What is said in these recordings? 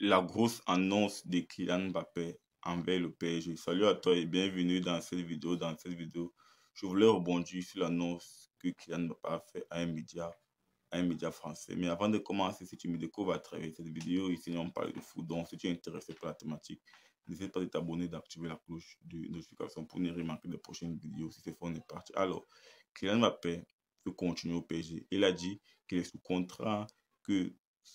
la grosse annonce de Kylian Mbappé envers le PSG. Salut à toi et bienvenue dans cette vidéo. Dans cette vidéo, je voulais rebondir sur l'annonce que Kylian Mbappé a fait à un média, un média français. Mais avant de commencer, si tu me découvres à travers cette vidéo, ici on parle de foot. Donc si tu es intéressé par la thématique, n'hésite pas à t'abonner et d'activer la cloche de notification pour ne rien manquer des prochaines vidéos. Si c'est fait, on est parti. Alors, Kylian Mbappé veut continuer au PSG. Il a dit qu'il est sous contrat, que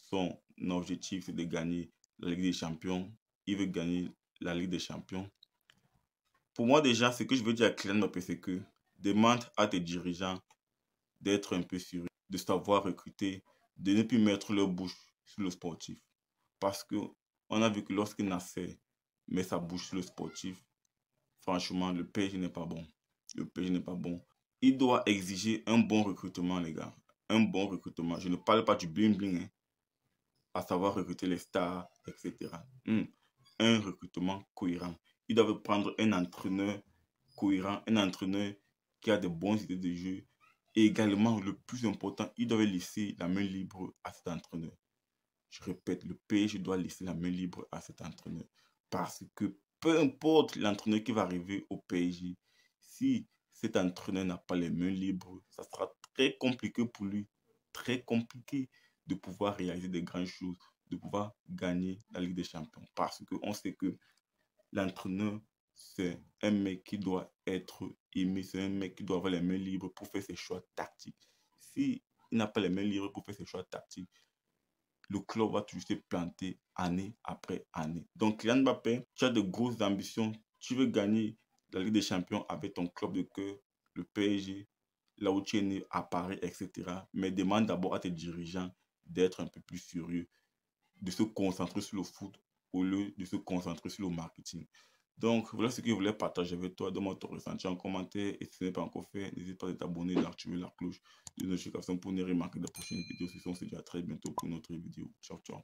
son objectif c'est de gagner la Ligue des Champions. Il veut gagner la Ligue des Champions. Pour moi, déjà, ce que je veux dire à Kylian c'est que demande à tes dirigeants d'être un peu sûr de savoir recruter, de ne plus mettre leur bouche sur le sportif. Parce que on a vu que lorsqu'il fait met sa bouche sur le sportif, franchement, le PSG n'est pas bon. Le PSG n'est pas bon. Il doit exiger un bon recrutement, les gars. Un bon recrutement. Je ne parle pas du bling-bling. Hein à savoir recruter les stars, etc. Hmm. Un recrutement cohérent. Il doivent prendre un entraîneur cohérent, un entraîneur qui a de bonnes idées de jeu. Et également, le plus important, il doit laisser la main libre à cet entraîneur. Je répète, le PSG doit laisser la main libre à cet entraîneur. Parce que peu importe l'entraîneur qui va arriver au PSG, si cet entraîneur n'a pas les mains libres, ça sera très compliqué pour lui. Très compliqué de pouvoir réaliser des grandes choses, de pouvoir gagner la Ligue des Champions. Parce qu'on sait que l'entraîneur, c'est un mec qui doit être aimé, c'est un mec qui doit avoir les mains libres pour faire ses choix tactiques. S'il n'a pas les mains libres pour faire ses choix tactiques, le club va toujours se planter année après année. Donc, Kylian Mbappé, tu as de grosses ambitions. Tu veux gagner la Ligue des Champions avec ton club de cœur, le PSG, là où tu es né, à Paris, etc. Mais demande d'abord à tes dirigeants d'être un peu plus sérieux, de se concentrer sur le foot au lieu de se concentrer sur le marketing. Donc, voilà ce que je voulais partager avec toi. Donne-moi ton ressenti en commentaire. Et si ce n'est pas encore fait, n'hésite pas à t'abonner, d'activer la cloche de notification pour ne remarquer de prochaines vidéos. Ce sont déjà très bientôt pour une autre vidéo. Ciao, ciao.